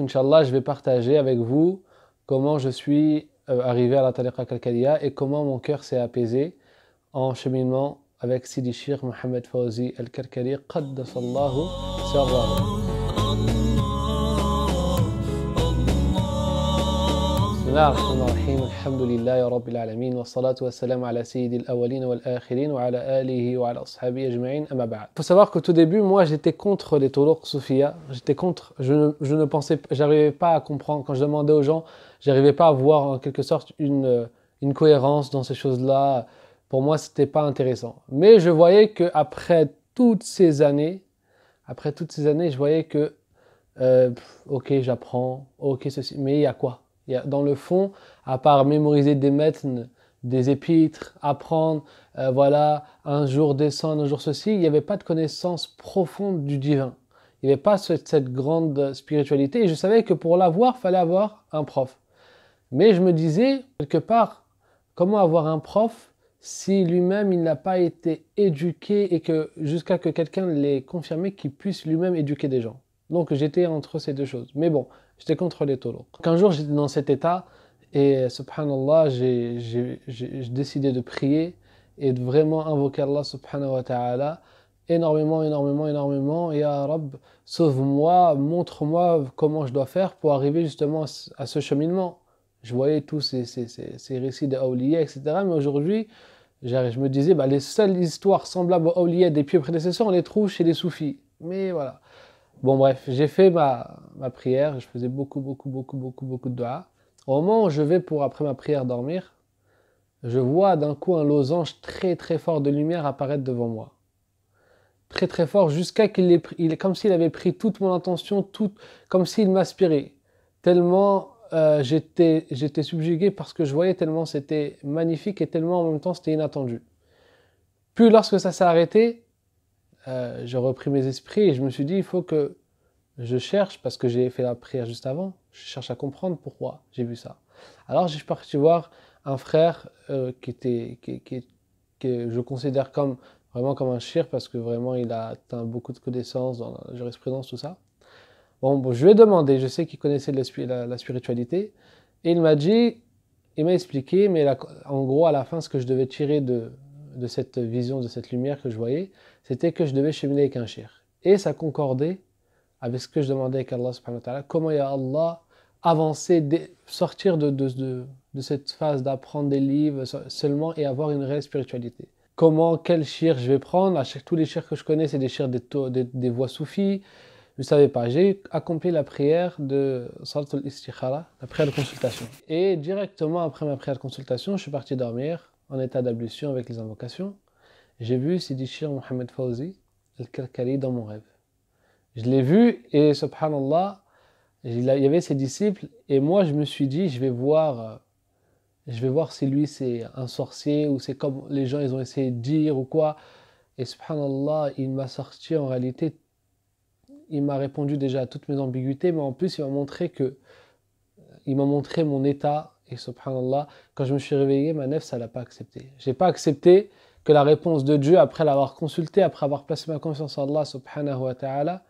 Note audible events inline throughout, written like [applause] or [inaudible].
Inch'Allah, je vais partager avec vous comment je suis euh, arrivé à la Tariqa Kalkadia et comment mon cœur s'est apaisé en cheminement avec Sidi Shir Mohamed Fawzi al sallahu Qaddasallahu Il faut savoir qu'au tout début moi j'étais contre les turuq soufia j'étais contre je ne, je ne pensais j'arrivais pas à comprendre quand je demandais aux gens j'arrivais pas à voir en quelque sorte une, une cohérence dans ces choses-là pour moi c'était pas intéressant mais je voyais que après toutes ces années après toutes ces années je voyais que euh, ok j'apprends ok ceci mais il y a quoi dans le fond, à part mémoriser des maîtres, des épîtres, apprendre, euh, voilà, un jour descendre, un jour ceci, il n'y avait pas de connaissance profonde du divin. Il n'y avait pas cette, grande spiritualité. Et je savais que pour l'avoir, il fallait avoir un prof. Mais je me disais, quelque part, comment avoir un prof si lui-même il n'a pas été éduqué et que jusqu'à que quelqu'un l'ait confirmé qu'il puisse lui-même éduquer des gens. Donc j'étais entre ces deux choses. Mais bon, J'étais contre les taureaux. Qu'un jour, j'étais dans cet état et, subhanallah, j'ai décidé de prier et de vraiment invoquer Allah, subhanahu wa ta'ala, énormément, énormément, énormément. Ya Rab, sauve-moi, montre-moi comment je dois faire pour arriver justement à ce cheminement. Je voyais tous ces, récits de Aulia, etc. Mais aujourd'hui, je me disais, bah, les seules histoires semblables aux Aulia des pieux prédécesseurs, on les trouve chez les soufis. Mais voilà. Bon, bref, j'ai fait ma, prière, je faisais beaucoup, beaucoup, beaucoup, beaucoup, beaucoup de doigts. Au moment où je vais pour, après ma prière, dormir, je vois d'un coup un losange très, très fort de lumière apparaître devant moi. Très, très fort, jusqu'à qu'il ait pris, il, comme s'il avait pris toute mon attention, tout, comme s'il m'aspirait. Tellement euh, j'étais, j'étais subjugué parce que je voyais tellement c'était magnifique et tellement en même temps c'était inattendu. Puis lorsque ça s'est arrêté, euh, j'ai repris mes esprits et je me suis dit, il faut que je cherche, parce que j'ai fait la prière juste avant, je cherche à comprendre pourquoi j'ai vu ça. Alors j'ai parti voir un frère euh, qui était, qui, qui, que je considère comme vraiment comme un shir parce que vraiment il a atteint beaucoup de connaissances dans la jurisprudence, tout ça. Bon, je lui ai demandé, je sais qu'il connaissait la, spiritualité, et il m'a dit, il m'a expliqué, mais en gros à la fin ce que je devais tirer de, de cette vision, de cette lumière que je voyais, c'était que je devais cheminer avec un shir. Et ça concordait avec ce que je demandais avec Allah subhanahu wa ta'ala, comment il y a Allah avancer, sortir de, de, cette phase d'apprendre des livres seulement et avoir une réelle spiritualité. Comment, quel shir je vais prendre Tous les shirs que je connais, c'est des shirs des, des, des, voix soufis. Je ne savais pas. J'ai accompli la prière de salatul istikhara la prière de consultation. Et directement après ma prière de consultation, je suis parti dormir en état d'ablution avec les invocations. J'ai vu Sidi Shir Mohamed Fawzi, al dans mon rêve. Je l'ai vu et subhanallah, il y avait ses disciples et moi je me suis dit, je vais voir, euh, je vais voir si lui c'est un sorcier ou c'est comme les gens ils ont essayé de dire ou quoi. Et subhanallah, il m'a sorti en réalité, il m'a répondu déjà à toutes mes ambiguïtés, mais en plus il m'a montré que, euh, il m'a montré mon état et subhanallah, quand je me suis réveillé, ma nef ça l'a pas accepté. J'ai pas accepté que la réponse de Dieu après l'avoir consulté, après avoir placé ma confiance en Allah subhanahu wa ta'ala,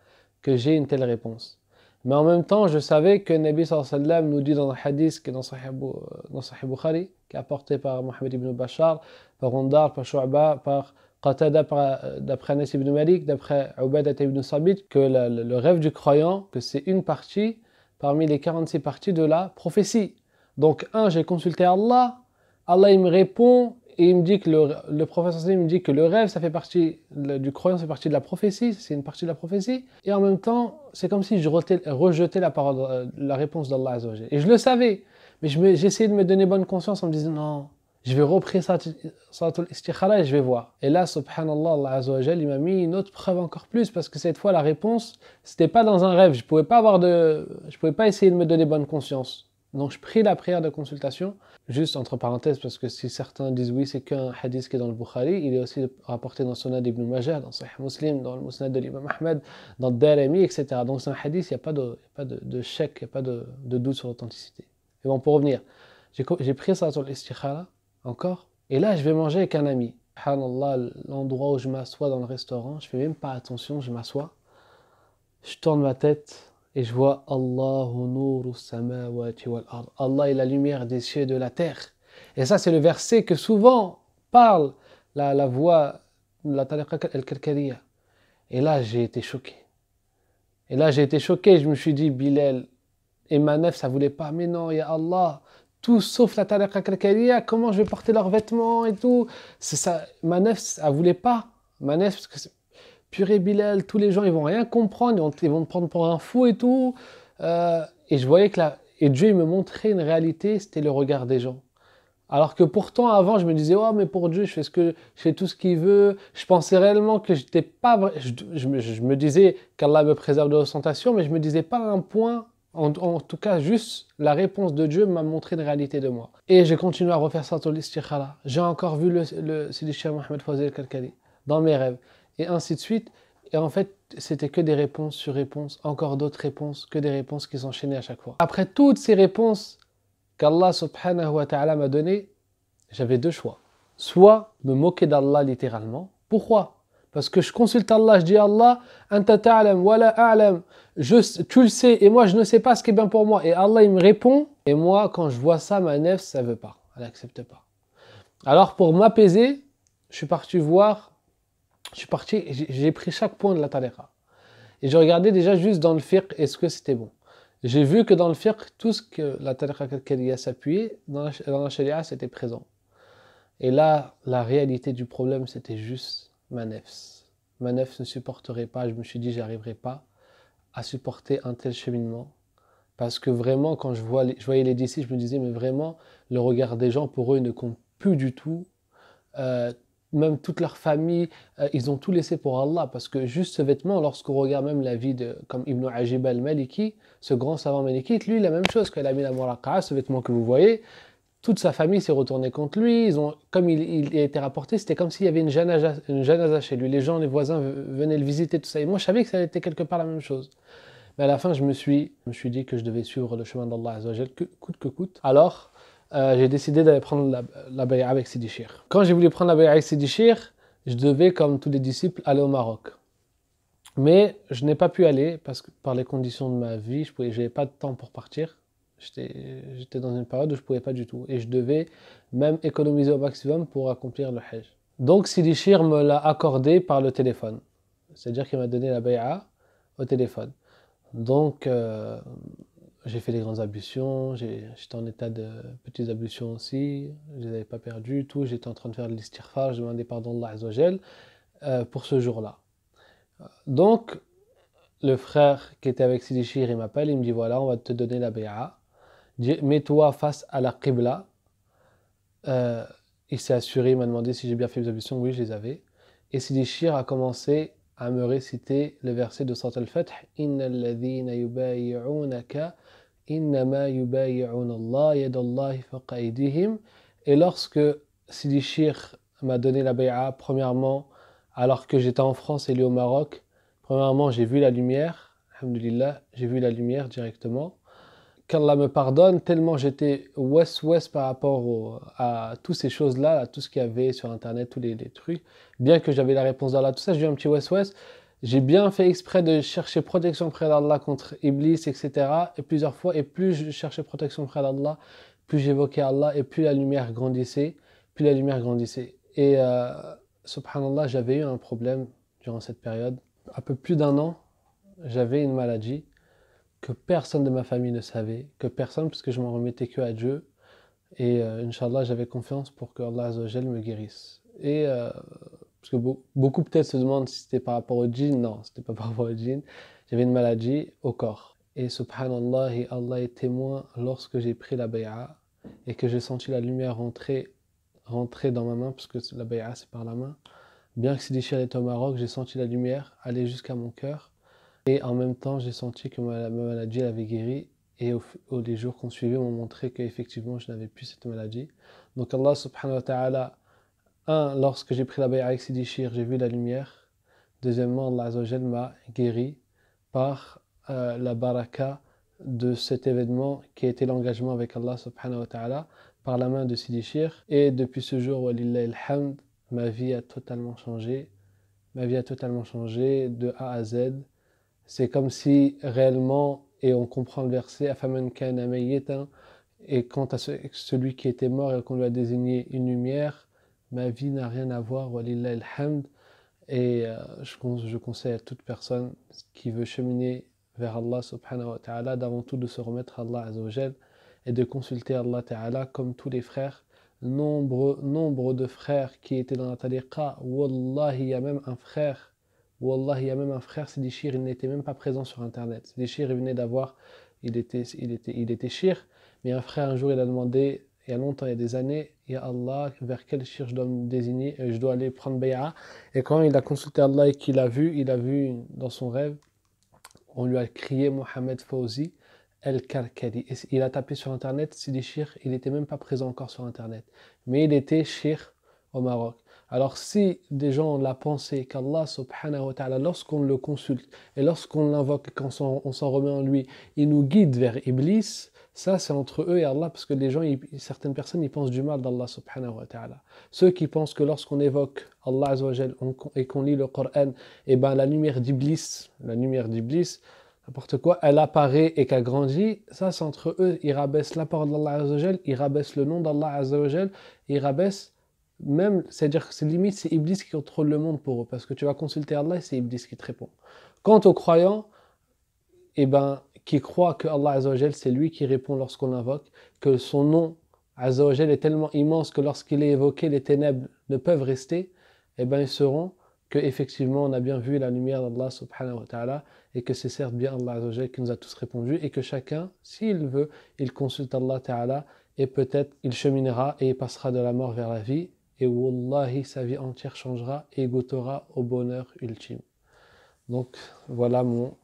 que j'ai une telle réponse. Mais en même temps, je savais que Nabi sallam nous dit dans un hadith que dans Sahih, qui est apporté par Mohamed ibn Bachar, par Rondar, par Shu'ba, par Qatada, euh, d'après Anas ibn Malik, d'après Ubadat ibn Sabit, que le, le rêve du croyant, que c'est une partie parmi les 46 parties de la prophétie. Donc, un, j'ai consulté Allah, Allah il me répond, et il me dit que le, le professeur me dit que le rêve, ça fait partie du croyant, c'est partie de la prophétie, c'est une partie de la prophétie. Et en même temps, c'est comme si je rejetais, la, parole, euh, la réponse d'Allah Et je le savais, mais j'essayais essayé de me donner bonne conscience en me disant non, je vais reprendre ça et je vais voir. Et là, subhanallah, Allah il m'a mis une autre preuve encore plus parce que cette fois, la réponse, c'était pas dans un rêve. Je pouvais pas avoir de, je pouvais pas essayer de me donner bonne conscience. Donc je prie la prière de consultation, juste entre parenthèses, parce que si certains disent oui, c'est qu'un hadith qui est dans le Bukhari, il est aussi rapporté dans Sunnah d'Ibn Majah, dans Sahih Muslim, dans le Musnad de l'Imam Ahmed, dans Darami, etc. Donc c'est un hadith, il n'y a pas de, pas de, chèque, il n'y a pas de, doute sur l'authenticité. Et bon, pour revenir, j'ai pris ça sur l'istikhara, encore, et là je vais manger avec un ami. l'endroit où je m'assois dans le restaurant, je fais même pas attention, je m'assois, je tourne ma tête, et je vois Allah est la lumière des cieux et de la terre. Et ça, c'est le verset que souvent parle la, la voix, la tariqa al Et là, j'ai été choqué. Et là, j'ai été choqué. Je me suis dit, Bilal et ma Manef, ça voulait pas. Mais non, il y a Allah. Tout sauf la tariqa al Comment je vais porter leurs vêtements et tout. C'est ça. Manef, ça voulait pas. Manef, parce que purée Bilal, tous les gens, ils vont rien comprendre, ils vont, me prendre pour un fou et tout. Euh, et je voyais que là, et Dieu, il me montrait une réalité, c'était le regard des gens. Alors que pourtant, avant, je me disais, oh, mais pour Dieu, je fais, ce que, je fais tout ce qu'il veut. Je pensais réellement que j'étais pas. Je, je, me, je me disais qu'Allah me préserve de l'ostentation, mais je me disais pas un point. En, tout cas, juste la réponse de Dieu m'a montré une réalité de moi. Et j'ai continué à refaire ça tout l'istikhara. J'ai encore vu le, le Mohamed Fazil Kalkali dans mes rêves et ainsi de suite. Et en fait, c'était que des réponses sur réponses, encore d'autres réponses, que des réponses qui s'enchaînaient à chaque fois. Après toutes ces réponses qu'Allah subhanahu wa ta'ala m'a données, j'avais deux choix. Soit me moquer d'Allah littéralement. Pourquoi Parce que je consulte Allah, je dis Allah, anta wa la tu le sais et moi je ne sais pas ce qui est bien pour moi. Et Allah il me répond. Et moi quand je vois ça, ma nef, ça veut pas. Elle n'accepte pas. Alors pour m'apaiser, je suis parti voir je suis parti, j'ai pris chaque point de la tariqa. Et je regardais déjà juste dans le fiqh, est-ce que c'était bon. J'ai vu que dans le fiqh, tout ce que la tariqa qadriya s'appuyait, dans la, dans sharia, c'était présent. Et là, la réalité du problème, c'était juste ma nefs. Ma nefs ne supporterait pas, je me suis dit, j'arriverai pas à supporter un tel cheminement. Parce que vraiment, quand je, vois voyais les disciples, je me disais, mais vraiment, le regard des gens, pour eux, ne compte plus du tout. Euh, même toute leur famille, euh, ils ont tout laissé pour Allah. Parce que juste ce vêtement, lorsqu'on regarde même la vie de, comme Ibn Ajib al-Maliki, ce grand savant malikite, lui, la même chose que l'ami la muraqqa ce vêtement que vous voyez, toute sa famille s'est retournée contre lui. Ils ont, comme il, a été rapporté, c'était comme s'il y avait une jeune une chez lui. Les gens, les voisins venaient le visiter, tout ça. Et moi, je savais que ça était quelque part la même chose. Mais à la fin, je me suis, je me suis dit que je devais suivre le chemin d'Allah, coûte que coûte. Alors, euh, j'ai décidé d'aller prendre la, la baïa avec Sidi Cheikh. Quand j'ai voulu prendre la baïa avec Sidi je devais, comme tous les disciples, aller au Maroc. Mais je n'ai pas pu aller parce que par les conditions de ma vie, je n'avais pas de temps pour partir. J'étais dans une période où je ne pouvais pas du tout. Et je devais même économiser au maximum pour accomplir le Hajj. Donc Sidi Cheikh me l'a accordé par le téléphone. C'est-à-dire qu'il m'a donné la baïa au téléphone. Donc, euh, j'ai fait des grandes ablutions, j'étais en état de petites ablutions aussi, je les avais pas perdues, tout, j'étais en train de faire de l'istighfar, je demandais pardon à Allah euh, pour ce jour-là. Euh, donc, le frère qui était avec Sidi il m'appelle, il me dit voilà, on va te donner la béa, mets-toi face à la Qibla. Euh, il s'est assuré, il m'a demandé si j'ai bien fait mes ablutions, oui, je les avais. Et Sidi a commencé à me réciter le verset de Sant al et lorsque Sidi Shir m'a donné la bay'a premièrement alors que j'étais en France et lui au Maroc premièrement j'ai vu la lumière j'ai vu la lumière directement qu'Allah me pardonne, tellement j'étais ouest-ouest par rapport à toutes ces choses-là, à tout ce qu'il y avait sur Internet, tous les, trucs. Bien que j'avais la réponse d'Allah, tout ça, j'ai eu un petit ouest-ouest. J'ai bien fait exprès de chercher protection près d'Allah contre Iblis, etc. Et plusieurs fois, et plus je cherchais protection près d'Allah, plus j'évoquais Allah, et plus la lumière grandissait, plus la lumière grandissait. Et euh, subhanallah, j'avais eu un problème durant cette période. Un peu plus d'un an, j'avais une maladie que personne de ma famille ne savait, que personne, puisque je m'en remettais que à Dieu. Et euh, Inch'Allah, j'avais confiance pour que Allah me guérisse. Et euh, parce que beaucoup peut-être se demandent si c'était par rapport au djinn. Non, c'était pas [laughs] par rapport au djinn. J'avais une maladie au corps. Et subhanallah, et Allah est témoin lorsque j'ai pris la bay'a et que j'ai senti la lumière rentrer, rentrer dans ma main, puisque que la bay'a c'est par la main. Bien que c'est déchiré au Maroc, j'ai senti la lumière aller jusqu'à mon cœur et en même temps, j'ai senti que ma, maladie avait guéri. Et au, les jours qu'on suivi m'ont montré qu'effectivement, je n'avais plus cette maladie. Donc Allah subhanahu wa ta'ala, un, lorsque j'ai pris la baie avec Sidi j'ai vu la lumière. Deuxièmement, Allah azawajal m'a guéri par euh, la baraka de cet événement qui a été l'engagement avec Allah subhanahu wa ta'ala par la main de Sidi Et depuis ce jour, walillah hamd, ma vie a totalement changé. Ma vie a totalement changé de A à Z. C'est comme si réellement, et on comprend le verset, et quant à celui qui était mort et qu'on lui a désigné une lumière, ma vie n'a rien à voir, walillah Et euh, je, conseille à toute personne qui veut cheminer vers Allah subhanahu wa ta'ala d'avant tout de se remettre à Allah azawajal et de consulter Allah ta'ala comme tous les frères. Nombre, nombre de frères qui étaient dans la tariqa, Wallah il y a même un frère Wallah, il y a même un frère, c'est il n'était même pas présent sur Internet. Sidi Shir, il venait d'avoir, il était, il, était, il était Shir, mais un frère, un jour, il a demandé, il y a longtemps, il y a des années, Ya Allah, vers quel Shir je dois me désigner, euh, je dois aller prendre Bay'a. Et quand il a consulté Allah et qu'il a vu, il a vu dans son rêve, on lui a crié Mohamed Fawzi, el Karkadi. Il a tapé sur Internet, Sidi il n'était même pas présent encore sur Internet. Mais il était Shir au Maroc. Alors si des gens ont la pensée qu'Allah subhanahu wa ta'ala, lorsqu'on le consulte et lorsqu'on l'invoque, quand on s'en remet en lui, il nous guide vers Iblis, ça c'est entre eux et Allah parce que gens, certaines personnes, ils pensent du mal d'Allah subhanahu wa ta'ala. Ceux qui pensent que lorsqu'on évoque Allah azawajal et qu'on lit le Coran, et eh ben la lumière d'Iblis, la lumière d'Iblis, n'importe quoi, elle apparaît et qu'elle grandit, ça c'est entre eux, ils rabaissent la parole d'Allah azawajal, ils rabaissent le nom d'Allah azawajal, ils rabaissent même, c'est-à-dire que c'est limite, c'est Iblis qui contrôle le monde pour eux, parce que tu vas consulter Allah et c'est Iblis qui te répond. Quant aux croyants, eh ben, qui croient que Allah Azzawajal, c'est lui qui répond lorsqu'on l'invoque, que son nom Azzawajal est tellement immense que lorsqu'il est évoqué, les ténèbres ne peuvent rester, Et eh ben, ils seront que effectivement on a bien vu la lumière d'Allah subhanahu wa ta'ala et que c'est certes bien Allah qui nous a tous répondu et que chacun, s'il veut, il consulte Allah ta'ala et peut-être il cheminera et passera de la mort vers la vie et Wallahi, sa vie entière changera et goûtera au bonheur ultime. Donc voilà mon,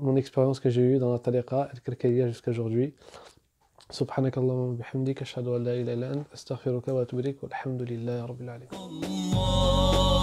mon, expérience que j'ai eue dans la tariqa al-Kirkayya jusqu'à aujourd'hui. سبحانك اللهم وبحمدك أشهد أن لا إله إلا astaghfiruka wa وأتوب إليك والحمد لله